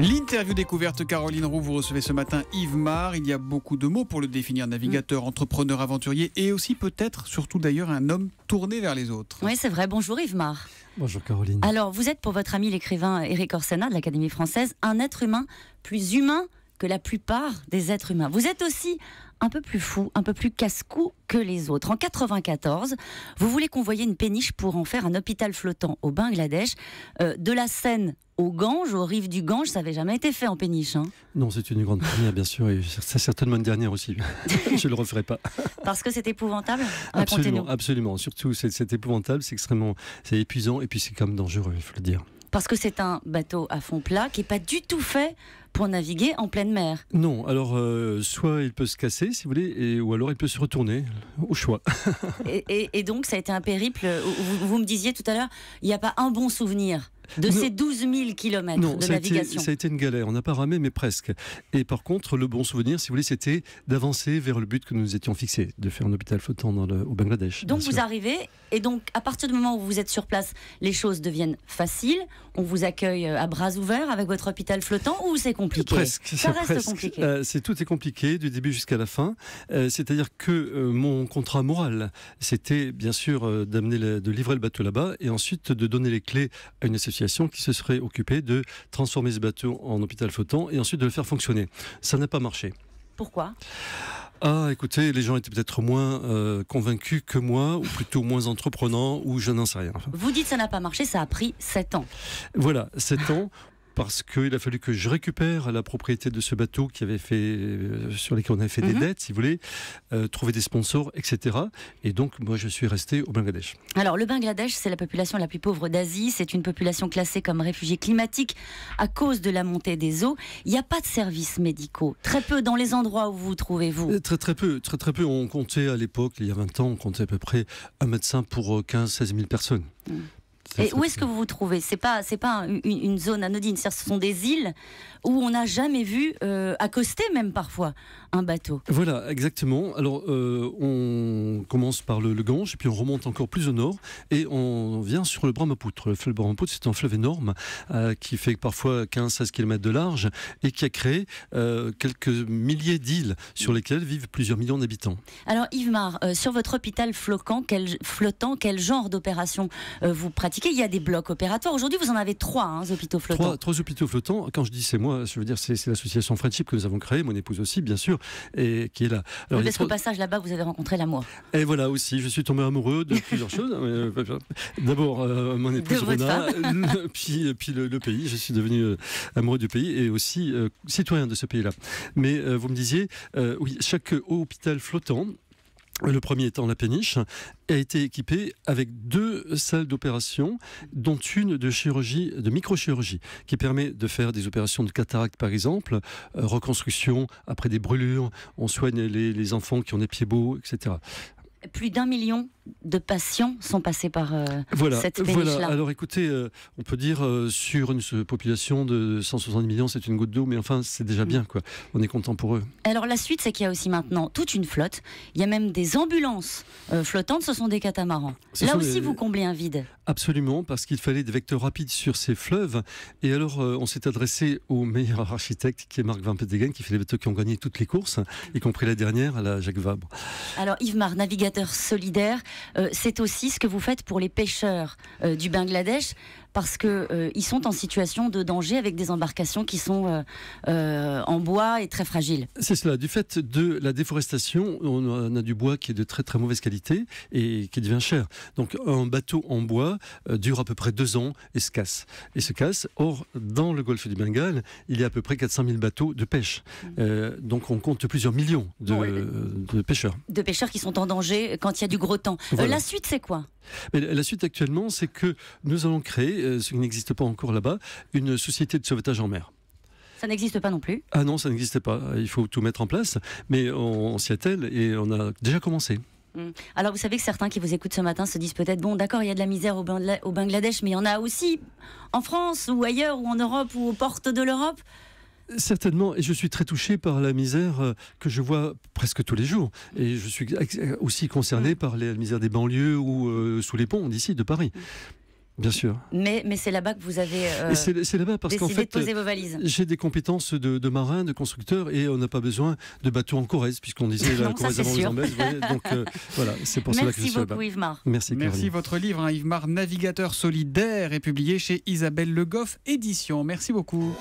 L'interview découverte Caroline Roux, vous recevez ce matin Yves Mar. Il y a beaucoup de mots pour le définir navigateur, entrepreneur, aventurier et aussi peut-être, surtout d'ailleurs, un homme tourné vers les autres. Oui, c'est vrai. Bonjour Yves Mar. Bonjour Caroline. Alors, vous êtes pour votre ami l'écrivain Eric Orsena de l'Académie française un être humain plus humain que la plupart des êtres humains. Vous êtes aussi un peu plus fou, un peu plus casse-cou que les autres. En 94, vous voulez convoyer une péniche pour en faire un hôpital flottant au Bangladesh, euh, de la Seine au Gange, aux rives du Gange, ça n'avait jamais été fait en péniche. Hein. non, c'est une grande première, bien sûr, et c'est certainement une dernière aussi. Je ne le referai pas. Parce que c'est épouvantable Absolument, absolument. Surtout, c'est épouvantable, c'est extrêmement, c'est épuisant, et puis c'est quand même dangereux, il faut le dire parce que c'est un bateau à fond plat qui n'est pas du tout fait pour naviguer en pleine mer. Non, alors euh, soit il peut se casser, si vous voulez, ou alors il peut se retourner, au choix. et, donc ça a été un périple, vous me disiez tout à l'heure, il n'y a pas un bon souvenir. De ces 12 000 kilomètres de navigation. ça a été une galère. On n'a pas ramé, mais presque. Et par contre, le bon souvenir, si vous voulez, c'était d'avancer vers le but que nous étions fixés, de faire un hôpital flottant au Bangladesh. Donc vous arrivez, et donc à partir du moment où vous êtes sur place, les choses deviennent faciles. On vous accueille euh, à bras ouverts avec votre hôpital flottant, ou c'est compliqué Presque. Ça compliqué. Euh, c'est tout est compliqué du début jusqu'à la fin. Euh, c'est-à-dire que mon contrat moral, c'était bien sûr d'amener de livrer le bateau là-bas, et ensuite de donner les clés à une association qui se serait occupé de transformer ce bateau en hôpital photon et ensuite de le faire fonctionner. Ça n'a pas marché. Pourquoi ah, écoutez, les gens étaient peut-être moins euh, convaincus que moi, ou plutôt moins entreprenants, ou je n'en sais rien. Vous dites ça n'a pas marché, ça a pris 7 ans. Voilà, 7 ans parce qu'il a fallu que je récupère la propriété de ce bateau qui avait fait, euh, sur lequel on avait fait des mhm. dettes, si vous voulez, euh, trouver des sponsors, etc. Et donc, moi, je suis resté au Bangladesh. Alors, le Bangladesh, c'est la population la plus pauvre d'Asie. C'est une population classée comme réfugiée climatique à cause de la montée des eaux. Il n'y a pas de services médicaux. Très peu dans les endroits où vous, trouvez, vous euh, Très, très peu. Très, très peu. On comptait à l'époque, il y a 20 ans, on comptait à peu près un médecin pour 15-16 000 personnes. Mm. Et où est-ce que vous vous trouvez C'est pas c'est pas une, zone anodine. Ce sont des îles où on n'a jamais vu euh, accoster même parfois un bateau. Voilà, exactement. Alors euh, on commence par le, le, Gange, puis on remonte encore plus au nord et on vient sur le Brahmapoutre. Le, Bramapoutre, Brahmapoutre, c'est un fleuve énorme euh, qui fait parfois 15-16 km de large et qui a créé quelques milliers d'îles sur lesquelles vivent plusieurs millions d'habitants. Alors Yves Mar, sur votre hôpital flottant, quel, flottant, quel genre d'opération vous pratiquez il y a des blocs opératoires. Aujourd'hui, vous en avez trois, hein, hôpitaux flottants. Trois, hôpitaux flottants. Quand je dis c'est moi, je veux dire c'est l'association Friendship que nous avons créée, mon épouse aussi, bien sûr, et qui est là. Alors, parce passage là-bas, vous avez rencontré l'amour. Et voilà aussi, je suis tombé amoureux de plusieurs choses. Hein, euh, d'abord, euh, mon épouse Rona, puis, le, pays. Je suis devenu euh, amoureux du pays et aussi citoyen de ce pays-là. Mais vous me disiez, oui, chaque hôpital flottant le premier étant la péniche, a été équipé avec deux salles d'opération, dont une de chirurgie, de microchirurgie, qui permet de faire des opérations de cataracte par exemple, euh, reconstruction après des brûlures, on soigne les, les, enfants qui ont des pieds beaux, etc plus d'un million de patients sont passés par euh, cette péniche-là. Alors écoutez, euh, on peut dire euh, sur une population de 170 millions, c'est une goutte d'eau, mais enfin, c'est déjà mm. bien, quoi. On est content pour eux. Alors la suite, c'est qu'il y a aussi maintenant toute une flotte. Il y a même des ambulances flottantes. Ce sont des catamarans. Là aussi, vous comblez un vide. Absolument, parce qu'il fallait des vecteurs rapides sur ces fleuves. Et alors, on s'est adressé au meilleur architecte, qui est Marc Van qui fait les bateaux qui ont gagné toutes les courses, y compris la dernière, à la Jacques Vabre. Alors Yves Mar, navigateur Solidaire, euh, c'est aussi ce que vous faites pour les pêcheurs euh, du Bangladesh parce qu'ils euh, sont en situation de danger avec des embarcations qui sont euh, euh, en bois et très fragiles. C'est cela. Du fait de la déforestation, on a du bois qui est de très très mauvaise qualité et qui devient cher. Donc un bateau en bois dure à peu près deux ans et se casse. Et se casse. Or, dans le golfe du Bengale, il y a à peu près 400 000 bateaux de pêche. Mmh. donc on compte plusieurs millions de, pêcheurs. De pêcheurs qui sont en danger quand il y a du gros temps. la suite, c'est quoi mais la suite actuellement, c'est que nous allons créer, euh, ce qui n'existe pas encore là-bas, une société de sauvetage en mer. Ça n'existe pas non plus Ah non, ça n'existe pas. Il faut tout mettre en place, mais on, s'y attelle et on a déjà commencé. Mm. Alors vous savez que certains qui vous écoutent ce matin se disent peut-être, bon d'accord, il y a de la misère au Bangladesh, mais il y en a aussi en France ou ailleurs ou en Europe ou aux portes de l'Europe. Certainement, et je suis très touché par la misère euh, que je vois presque tous les jours. Et je suis euh, aussi concerné par la misère des banlieues ou euh, sous les ponts d'ici, de Paris. Bien sûr. Mais, mais c'est là-bas que vous avez c'est, là-bas parce qu'en de poser vos valises. J'ai des compétences de, marin, de constructeur, et on n'a pas besoin de bateau en Corrèze, puisqu'on disait la Corrèze avant les Ambèses. donc voilà, c'est pour Merci cela que je suis Merci beaucoup, Yves Merci, Merci votre livre, hein, Yves Mar, Navigateur solidaire, est publié chez Isabelle Le Goff Édition. Merci beaucoup.